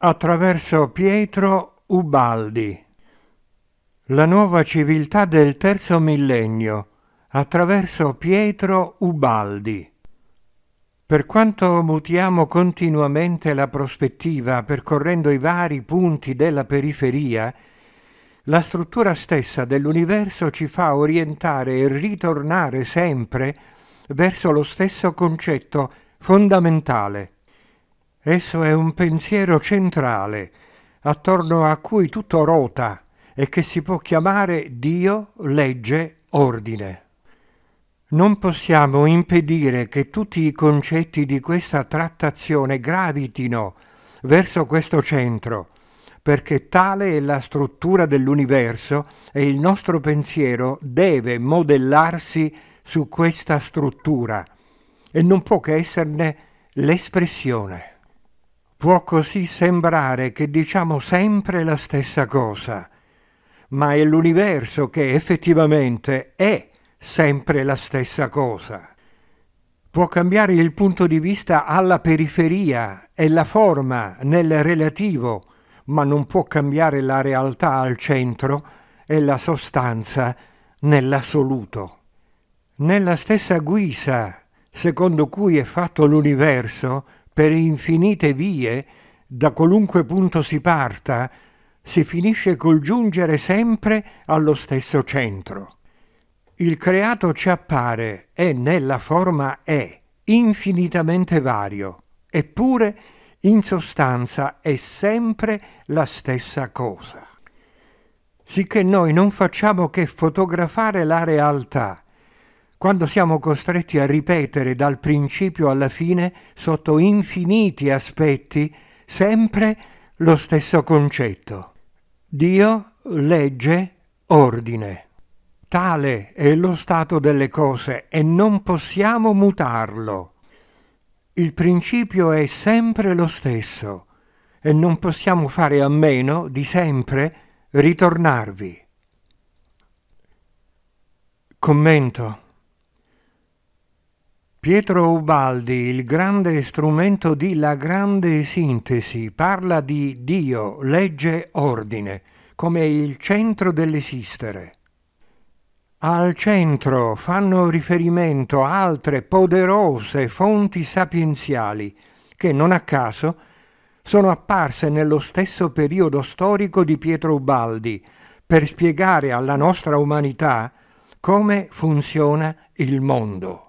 attraverso Pietro Ubaldi. La nuova civiltà del terzo millennio attraverso Pietro Ubaldi. Per quanto mutiamo continuamente la prospettiva percorrendo i vari punti della periferia, la struttura stessa dell'universo ci fa orientare e ritornare sempre verso lo stesso concetto fondamentale. Esso è un pensiero centrale, attorno a cui tutto rota e che si può chiamare Dio, legge, ordine. Non possiamo impedire che tutti i concetti di questa trattazione gravitino verso questo centro, perché tale è la struttura dell'universo e il nostro pensiero deve modellarsi su questa struttura e non può che esserne l'espressione. Può così sembrare che diciamo sempre la stessa cosa, ma è l'universo che effettivamente è sempre la stessa cosa. Può cambiare il punto di vista alla periferia e la forma nel relativo, ma non può cambiare la realtà al centro e la sostanza nell'assoluto. Nella stessa guisa secondo cui è fatto l'universo, per infinite vie, da qualunque punto si parta, si finisce col giungere sempre allo stesso centro. Il creato ci appare e nella forma è infinitamente vario, eppure in sostanza è sempre la stessa cosa. Sicché noi non facciamo che fotografare la realtà, quando siamo costretti a ripetere dal principio alla fine, sotto infiniti aspetti, sempre lo stesso concetto. Dio, legge, ordine. Tale è lo stato delle cose e non possiamo mutarlo. Il principio è sempre lo stesso e non possiamo fare a meno di sempre ritornarvi. Commento. Pietro Ubaldi, il grande strumento di La grande sintesi, parla di Dio, legge, ordine, come il centro dell'esistere. Al centro fanno riferimento altre poderose fonti sapienziali che non a caso sono apparse nello stesso periodo storico di Pietro Ubaldi per spiegare alla nostra umanità come funziona il mondo.